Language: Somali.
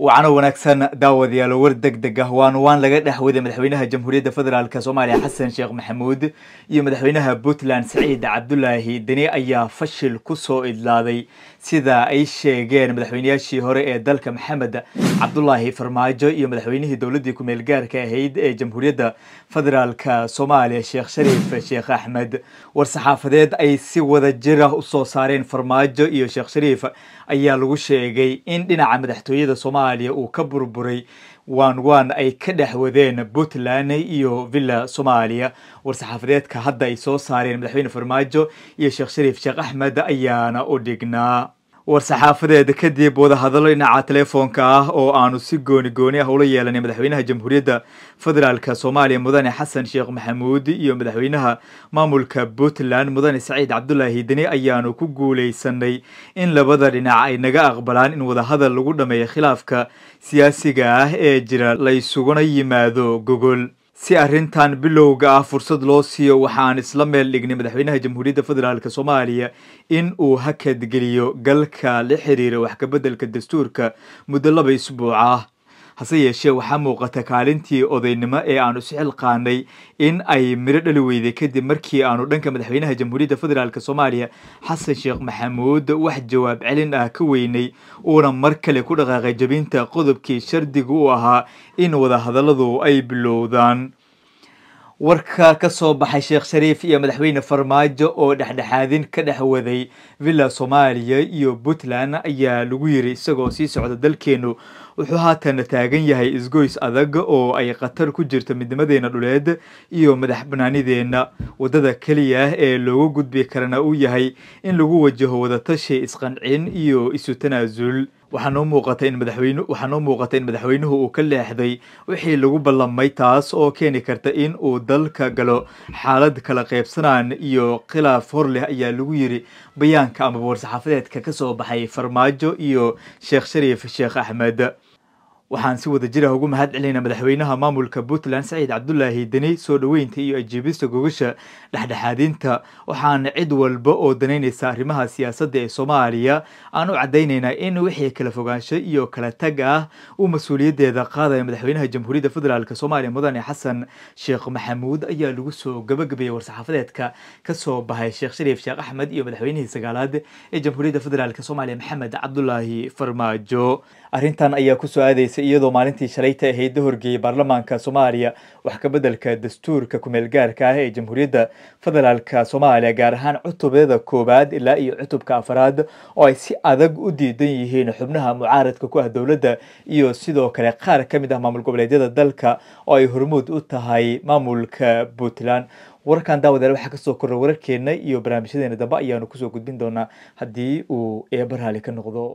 wacano wanaagsan daawadayaal war deg deg ah waanu waan laga dhexwaday madaxweynaha jamhuuriyadda federaalk soomaaliya xasan sheekh maxamuud iyo madaxweynaha puntland saciid cabdulaahi deni ayaa fashil kusoo idlaaday sida ay sheegeen madaxweynayaashii hore ee dalka maxamed cabdulaahi farmaajo iyo madaxweynihii dowladdii ku gaarka ahayd ee jamhuuriyadda federaalka soomaaliya sheekh shariif sheekh axmed war-saxaafadeed ay si wada jir ah usoo saareen farmaajo iyo sheekh shariif ayaa lagu sheegay in dhinaca madaxtooyada soomaaliya soomaaliya uu ka burburay waan waan ay ka dhex wadeen puntland iyo villa soomaaliya war-saxaafadeedka hadda ay soo saareen madaxweyne farmaajo iyo sheekh shariif sheekh axmed ayaana u dhignaa war-saxaafadeeda kadib wada hadallo dhinaca telefoonka ah oo aanu si gooni gooni ah ula yeelanay madaxweynaha jamhuuriyadda federaalk soomaaliya mudane xasan sheekh maxamuud iyo madaxweynaha maamulka puntland mudane saciid cabdulaahi deni ayaanu ku guulaysanay in labada dhinac ay naga aqbalaan in wadahadal lagu dhameeyo khilaafka siyaasiga ah ee jira laysuguna yimaado gogol si arintan bilowga ah fursad loo siiyo waxaan isla meel dhignay madaxweynaha jamhuuriyadda federaalk soomaaliya in uu hakadgeliyo galka la xiriira waxkabeddelka dastuurka muddo laba isbuuc ah hase yeeshee waxaa muuqata kaalintii odaynimo ee aanu isu xilqaanay in ay miro dhali weyday kadib markii aanu dhanka madaxweynaha jamhuuriyadda federaalk soomaaliya xasan sheekh maxamuud wax jawaab celin ah ka weynay uuna mar kale ku dhaqaaqay jebinta qodobkii shardiga u ahaa in wadahadalladu ay bilowdaan warka ka soo baxay sheekh shariif iyo madaxweyne farmaajo oo dhexdhexaadin ka dhex waday villa soomaaliya iyo puntland ayaa lagu yiri isagoo sii socda dalkeennu wuxuu haatan taagan yahay isgoys adag oo ay khatar ku jirto midnimadeena dhuleed iyo madax banaanideenna waddada keliya ee loogu gudbi karana uu yahay in lagu wajaho wadatashi isqancin iyo isu tanaasul waxaa noo muuqatay in in madaxweynuhu uu ka leexday wixii lagu ballamay taas oo keeni karta in uu dalka galo xaalad kala qaybsanaan iyo khilaaf hor leh ayaa lagu yiri bayaanka amaba war saxaafadeedka ka soo baxay farmaajo iyo sheekh shariif sheekh axmed waxaan si wada jira ah ugu mahad celinaa madaxweynaha maamulka puntland saciid cabdulaahi deni soo dhoweynta iyo ajiibista gogasha dhexdhexaadinta waxaan cid walba oo danaynaysa arrimaha siyaasadda ee soomaaliya aan u caddaynaynaa in wixii kala fogaansho iyo kala tag ah uu mas-uuliyaddeeda qaadaya madaxweynaha jamhuuriyadda federaalk soomaaliya mudane xasan sheekh maxamuud ayaa lagu soo gabagabeeyey war-saxaafadeedka kasoo baxay sheekh shariif sheekh axmed iyo madaxweynihii sagaalaad ee jamhuuriyadda federaalk soomaaliya maxamed cabdulaahi farmaajo arrintan ayaa kusoo aadaysa socotay iyadoo maalintii shalayta ahayd la horgeeyey baarlamaanka soomaaliya wax ka beddelka dastuurka kumeelgaarka ah ee jamhuuriyadda federaalka soomaaliya gaar ahaan cutubada koowaad ilaa iyo cutubka afaraad oo ay si adag u diidan yihiin xubnaha mucaaradka ku ah dowladda iyo sidoo kale qaar ka mid ah maamul goboleedyada dalka oo ay hormuud u tahay maamulka puntland wararkan daawadeel waxaa kasoo korra wararkeenna iyo barnaamijyadeena dambe ayaanu kusoo gudbin doonaa haddii uu eebaraali ka noqdo